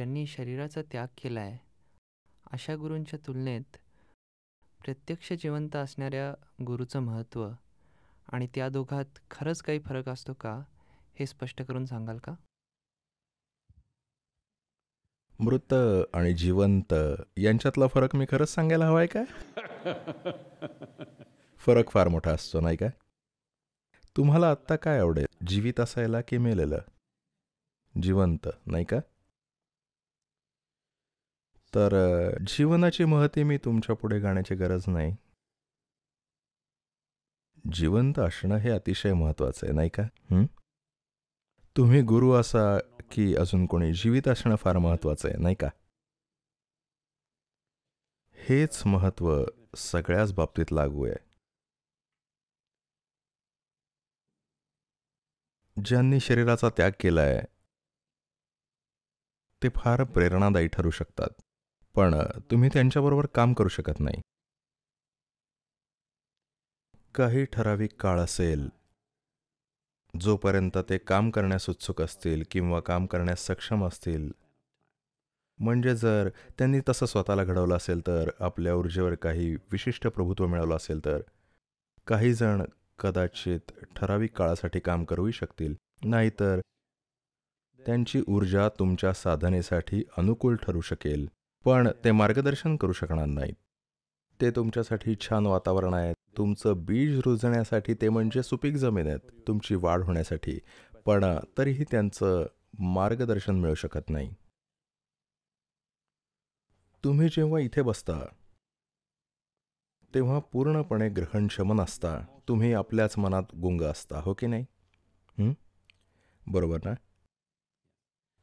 ज्यांनी शरीराचा त्याग केला आहे अशा गुरूंच्या तुलनेत प्रत्यक्ष जिवंत असणाऱ्या गुरुचं महत्त्व आणि त्या दोघात खरंच काही फरक असतो का हे स्पष्ट करून सांगाल का मृत आणि जिवंत यांच्यातला फरक मी खरंच सांगायला हवा आहे का फरक फार मोठा असतो नाही का तुम्हाला आत्ता काय आवडेल जीवित असायला की मेलेलं जिवंत नाही का तर जीवनाची महती मी तुमच्या पुढे गाण्याची गरज नाही जिवंत असणं हे अतिशय महत्वाचं आहे नाही का तुम्ही गुरु असा की अजून कोणी जीवित असणं फार महत्वाचं आहे नाही का हेच महत्व सगळ्याच बाबतीत लागू आहे ज्यांनी शरीराचा त्याग केलाय ते फार प्रेरणादायी ठरू शकतात पण तुम्ही त्यांच्याबरोबर काम करू शकत नाही काही ठराविक काळ असेल जोपर्यंत ते काम करण्यास उत्सुक असतील किंवा काम करण्यास सक्षम असतील म्हणजे जर त्यांनी तसं स्वतःला घडवलं असेल तर आपल्या ऊर्जेवर काही विशिष्ट प्रभुत्व मिळवलं असेल तर काही जण कदाचित ठराविक काळासाठी काम करूही शकतील नाहीतर त्यांची ऊर्जा तुमच्या साधनेसाठी अनुकूल ठरू शकेल पण ते मार्गदर्शन करू शकणार नाहीत ते तुमच्यासाठी छान वातावरण आहे तुमचं बीज रुजण्यासाठी ते म्हणजे सुपीक जमीन आहेत तुमची वाढ होण्यासाठी पण तरीही त्यांचं मार्गदर्शन मिळू शकत नाही तुम्ही जेव्हा इथे बसता तेव्हा पूर्णपणे ग्रहणक्षम असता तुम्ही आपल्याच मनात गुंग असता हो की नाही बरोबर ना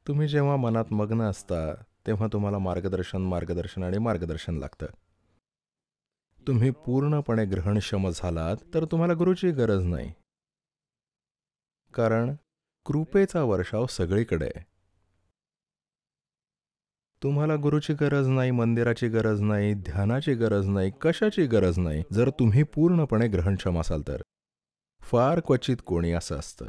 तुम्ही जेव्हा मनात मग्न असता तेव्हा तुम्हाला मार्गदर्शन मार्गदर्शन आणि मार्गदर्शन लागतं तुम्ही पूर्णपणे ग्रहणक्षम झालात तर तुम्हाला गुरुची गरज नाही कारण कृपेचा वर्षाव सगळीकडे तुम्हाला गुरुची गरज नाही मंदिराची गरज नाही ध्यानाची गरज नाही कशाची गरज नाही जर तुम्ही पूर्णपणे ग्रहणक्षम असाल तर फार क्वचित कोणी असं असतं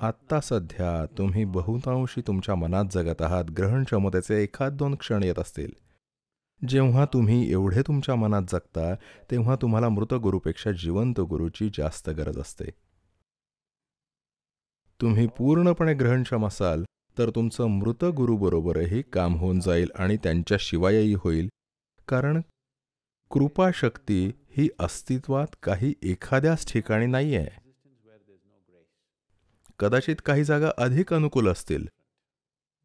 आत्ता सध्या तुम्ही बहुतांशी तुमच्या मनात जगत आहात ग्रहण क्षमतेचे एखाद दोन क्षण येत असतील जेव्हा तुम्ही एवढे तुमच्या मनात जगता तेव्हा तुम्हाला मृत गुरुपेक्षा जिवंत गुरुची जास्त गरज असते तुम्ही पूर्णपणे ग्रहणक्षम असाल तर तुमचं मृत गुरुबरोबरही काम होऊन जाईल आणि त्यांच्याशिवायही होईल कारण कृपाशक्ती ही अस्तित्वात काही एखाद्याच ठिकाणी नाही आहे कदाचित काही जागा अधिक अनुकूल असतील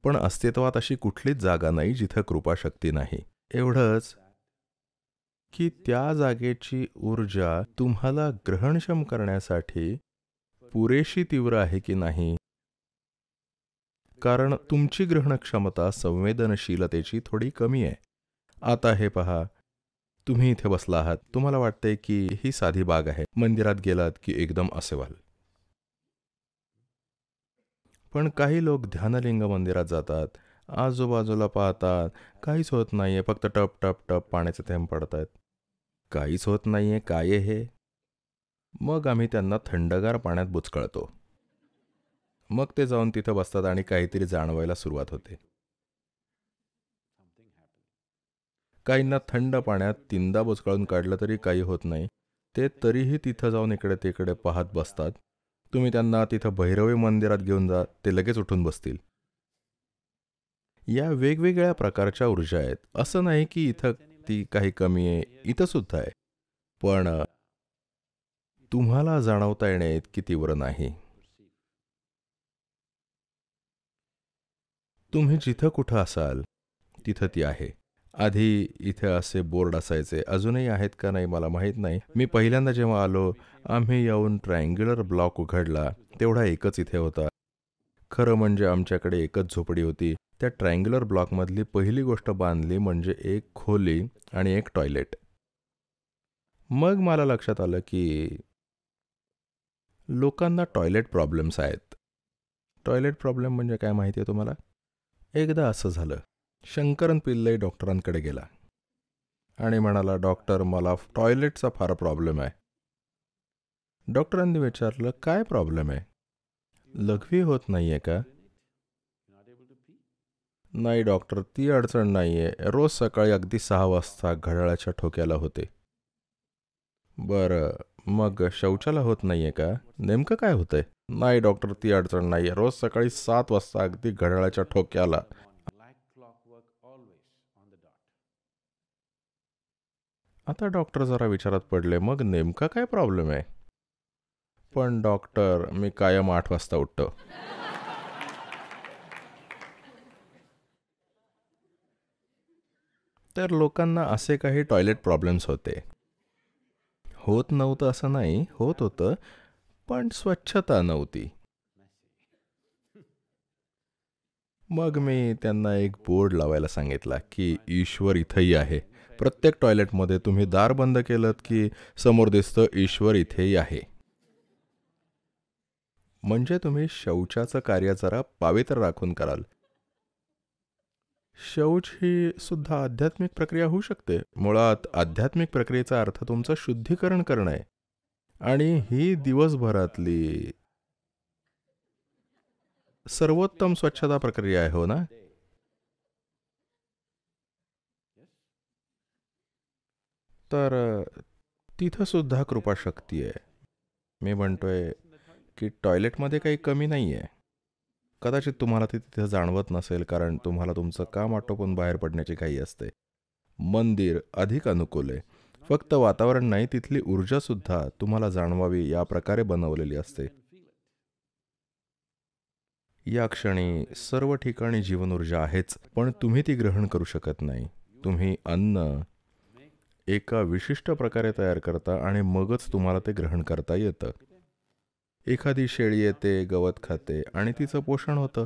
पण अस्तित्वात अशी कुठलीच जागा नाही जिथं कृपाशक्ती नाही एवढंच की त्या जागेची ऊर्जा तुम्हाला ग्रहणक्षम करण्यासाठी पुरेशी तीव्र आहे की नाही कारण तुमची ग्रहणक्षमता संवेदनशीलतेची थोडी कमी आहे आता हे पहा तुम्ही इथे बसला आहात तुम्हाला वाटते की ही साधी बाग आहे मंदिरात गेलात की एकदम असे व्हाल पण काही लोक ध्यानलिंग मंदिरात जातात आजूबाजूला पाहतात काहीच होत नाही आहे फक्त टप टप टप पाण्याचे थेंब पडत आहेत काहीच होत नाही आहे काय हे मग आम्ही त्यांना थंडगार पाण्यात बुचकळतो मग ते जाऊन तिथं बसतात आणि काहीतरी जाणवायला सुरुवात होते काहींना थंड पाण्यात तीनदा बुचकाळून काढलं तरी काही होत नाही ते तरीही तिथं जाऊन इकडे तिकडे पाहत बसतात तुम्ही त्यांना तिथं भैरवी मंदिरात घेऊन जा ते लगेच उठून बसतील या वेगवेगळ्या प्रकारच्या ऊर्जा आहेत असं नाही की इथं ती काही कमी आहे इथं सुद्धा आहे पण तुम्हाला जाणवता येणे इतकी तीव्र नाही तुम्ही जिथं कुठं असाल तिथं ती आहे आधी इथे असे बोर्ड असायचे अजूनही आहेत का नाही मला माहीत नाही मी पहिल्यांदा जेव्हा आलो आम्ही येऊन ट्रायंग्युलर ब्लॉक उघडला तेवढा एकच इथे होता खरं म्हणजे आमच्याकडे एकच झोपडी होती त्या ट्रायंग्युलर ब्लॉकमधली पहिली गोष्ट बांधली म्हणजे एक खोली आणि एक टॉयलेट मग मला लक्षात आलं की लोकांना टॉयलेट प्रॉब्लेम्स आहेत टॉयलेट प्रॉब्लेम म्हणजे काय माहिती आहे तुम्हाला एकदा असं झालं शंकरन पिल्लई डॉक्टरांकडे गेला आणि म्हणाला डॉक्टर मला टॉयलेटचा फार प्रॉब्लेम आहे डॉक्टरांनी विचारलं काय प्रॉब्लेम आहे लघवी होत नाही आहे का नाही डॉक्टर ती अडचण नाही आहे रोज सकाळी अगदी सहा वाजता घड्याळाच्या ठोक्याला होते बर मग शौचाला होत नाही आहे का नेमकं काय होतंय नाही डॉक्टर ती अडचण नाही रोज सकाळी सात वाजता अगदी घड्याळाच्या ठोक्याला आता डॉक्टर जरा विचारात पडले मग नेमका काय प्रॉब्लेम आहे पण डॉक्टर मी कायम आठ वाजता उठतो तर लोकांना असे काही टॉयलेट प्रॉब्लेम्स होते होत नव्हतं असं नाही होत होतं पण स्वच्छता नव्हती मग मी त्यांना एक बोर्ड लावायला सांगितला की ईश्वर इथंही आहे प्रत्येक टॉयलेटमध्ये तुम्ही दार बंद केलं की समोर दिसतं ईश्वर इथेही आहे म्हणजे तुम्ही शौचाचं कार्य जरा पावित्र राखून कराल शौच ही सुद्धा आध्यात्मिक प्रक्रिया होऊ शकते मुळात आध्यात्मिक प्रक्रियेचा अर्थ तुमचं शुद्धीकरण करणं आहे आणि ही दिवसभरातली सर्वोत्तम स्वच्छता प्रक्रिया आहे हो ना तर तिथंसुद्धा कृपाशक्ती आहे मी म्हणतो आहे की टॉयलेटमध्ये काही कमी नाही आहे कदाचित तुम्हाला ती तिथं जाणवत नसेल कारण तुम्हाला तुमचं काम आटोपून बाहेर पडण्याची काही असते मंदिर अधिक अनुकूल आहे फक्त वातावरण नाही तिथली ऊर्जासुद्धा तुम्हाला जाणवावी या प्रकारे बनवलेली असते या क्षणी सर्व ठिकाणी जीवन ऊर्जा आहेच पण तुम्ही ती ग्रहण करू शकत नाही तुम्ही अन्न एका विशिष्ट प्रकारे तयार करता आणि मगच तुम्हाला ते ग्रहण करता येतं एखादी शेळी येते गवत खाते आणि तिचं पोषण होतं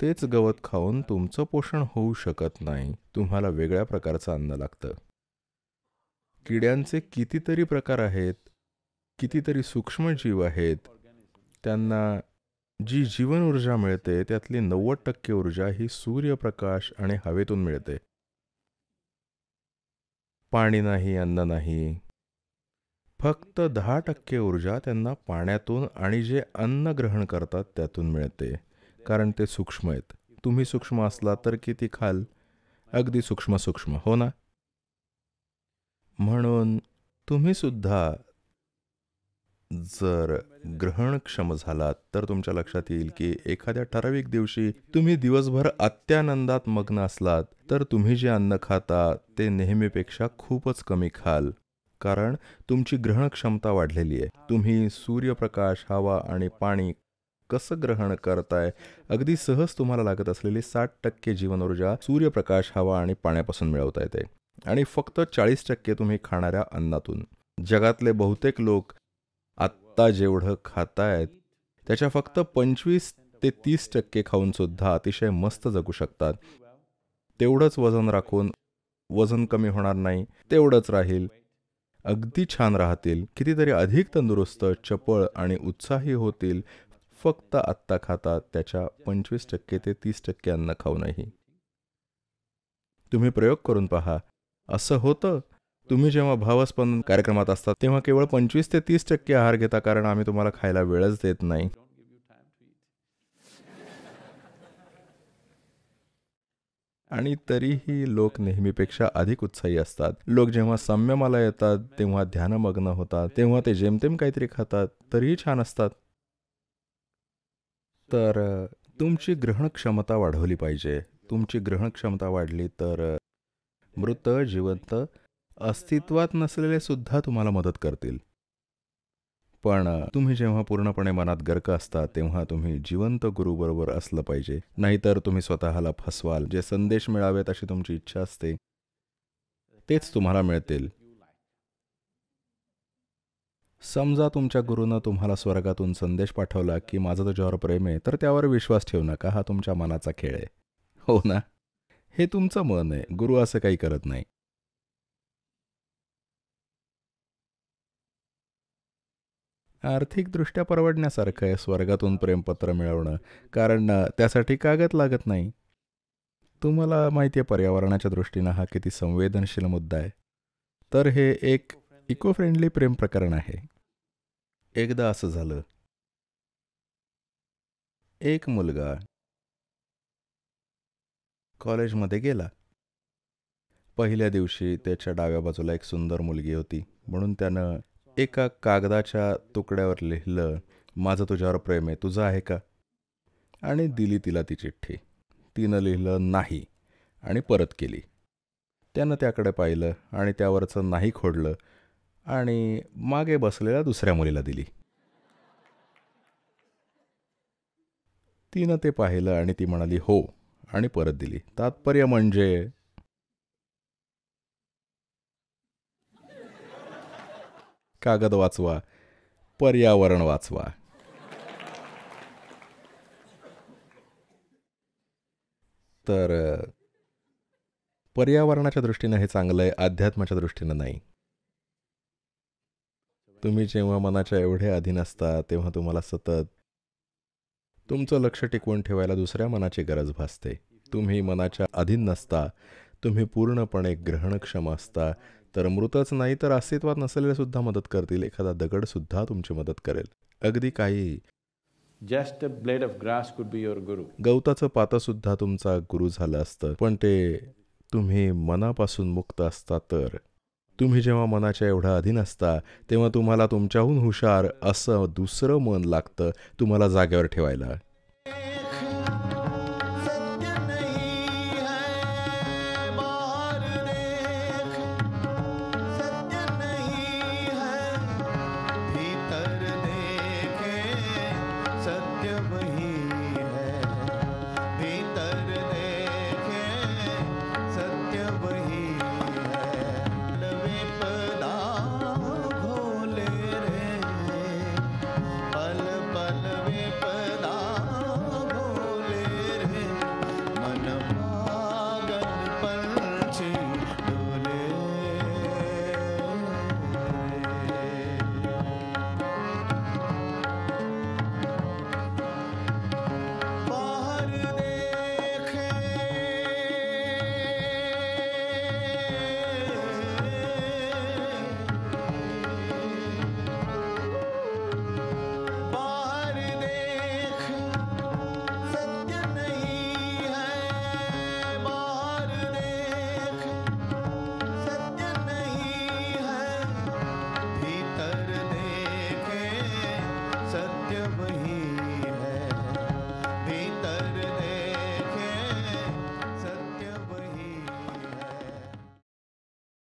तेच गवत खाऊन तुमचं पोषण होऊ शकत नाही तुम्हाला वेगळ्या प्रकारचं अन्न लागतं किड्यांचे कितीतरी प्रकार आहेत कितीतरी सूक्ष्मजीव आहेत त्यांना जी जीवन ऊर्जा मिळते त्यातली नव्वद टक्के ऊर्जा ही सूर्यप्रकाश आणि हवेतून मिळते पाणी नाही अन्न नाही फक्त दहा टक्के ऊर्जा त्यांना पाण्यातून आणि जे अन्न ग्रहण करतात त्यातून मिळते कारण ते सूक्ष्म आहेत तुम्ही सूक्ष्म असला तर किती खाल अगदी सूक्ष्म सूक्ष्म हो ना म्हणून तुम्हीसुद्धा जर ग्रहण क्षम झालात तर तुमच्या लक्षात येईल की एखाद्या ठराविक दिवशी तुम्ही दिवसभर अत्यानंदात मग्न असलात तर तुम्ही जे अन्न खाता ते नेहमीपेक्षा खूपच कमी खाल कारण तुमची ग्रहण क्षमता वाढलेली आहे तुम्ही सूर्यप्रकाश हवा आणि पाणी कसं ग्रहण करताय अगदी सहज तुम्हाला लागत असलेली साठ टक्के जीवनऊर्जा सूर्यप्रकाश हवा आणि पाण्यापासून मिळवता येते आणि फक्त चाळीस टक्के तुम्ही खाणाऱ्या अन्नातून जगातले बहुतेक लोक आत्ता जेवढं खातायत त्याच्या फक्त पंचवीस ते तीस टक्के खाऊन सुद्धा अतिशय मस्त जगू शकतात तेवढंच वजन राखून वजन कमी होणार नाही तेवढंच राहील अगदी छान राहतील कितीतरी अधिक तंदुरुस्त चपळ आणि उत्साही होतील फक्त आत्ता खातात त्याच्या पंचवीस टक्के ते तीस टक्के अन्न नाही तुम्ही प्रयोग करून पहा असं होतं तुम्ही जेव्हा भावस्पंदन कार्यक्रमात असतात तेव्हा केवळ पंचवीस ते तीस टक्के आहार घेता कारण आम्ही तुम्हाला खायला वेळच देत नाही आणि तरीही लोक नेहमीपेक्षा अधिक उत्साही असतात लोक जेव्हा संयमाला येतात तेव्हा ध्यानमग्न होतात तेव्हा ते जेमतेम काहीतरी खातात तरीही छान असतात तर तुमची ग्रहणक्षमता वाढवली पाहिजे तुमची ग्रहण क्षमता वाढली तर मृत जिवंत अस्तित्वात नसलेले सुद्धा तुम्हाला मदत करतील पण तुम्ही जेव्हा पूर्णपणे मनात गर्क असता तेव्हा तुम्ही जिवंत गुरुबरोबर असलं पाहिजे नाहीतर तुम्ही स्वतःला फसवाल जे संदेश मिळावेत अशी तुमची इच्छा असते तेच तुम्हाला मिळतील समजा तुमच्या गुरुनं तुम्हाला स्वर्गातून संदेश पाठवला की माझं तुझ्यावर प्रेम आहे तर त्यावर विश्वास ठेवू नका हा तुमच्या मनाचा खेळ आहे हो ना हे तुमचं मन आहे गुरु असं काही करत नाही आर्थिकदृष्ट्या परवडण्यासारखं आहे स्वर्गातून प्रेमपत्र मिळवणं कारण त्यासाठी कागद लागत नाही तुम्हाला माहिती आहे पर्यावरणाच्या दृष्टीनं हा किती संवेदनशील मुद्दा आहे तर हे एक इको फ्रेंडली प्रेम प्रकरण आहे एकदा असं झालं एक मुलगा कॉलेजमध्ये गेला पहिल्या दिवशी त्याच्या डाव्या बाजूला एक सुंदर मुलगी होती म्हणून त्यानं एका कागदाच्या तुकड्यावर लिहिलं माझं तुझ्यावर प्रेम आहे तुझं आहे का आणि दिली तिला ती चिठ्ठी तिनं लिहिलं नाही आणि परत केली त्यानं त्याकडे पाहिलं आणि त्यावरचं नाही खोडलं आणि मागे बसलेल्या दुसऱ्या मुलीला दिली तिनं ते पाहिलं आणि ती म्हणाली हो आणि परत दिली तात्पर्य म्हणजे कागद वाचवा पर्यावरण वाचवा तर पर्यावरणाच्या दृष्टीनं हे चांगलं आहे अध्यात्माच्या दृष्टीनं नाही तुम्ही जेव्हा मनाच्या एवढे अधीन असता तेव्हा तुम्हाला सतत तुमचं लक्ष टिकवून ठेवायला दुसऱ्या मनाची गरज भासते तुम्ही मनाच्या अधीन नसता तुम्ही पूर्णपणे ग्रहणक्षम असता तर मृतच नाही तर अस्तित्वात नसलेले सुद्धा मदत करतील एखादा दगड सुद्धा तुमची मदत करेल अगदी काहीही just blade of grass could be your गुरु गवताचं पात सुद्धा तुमचा गुरु झालं असतं पण ते तुम्ही मनापासून मुक्त असता तर तुम्ही जेव्हा मनाच्या एवढा अधीन असता तेव्हा तुम्हाला तुमच्याहून हुशार असं दुसरं मन लागतं तुम्हाला जागेवर ठेवायला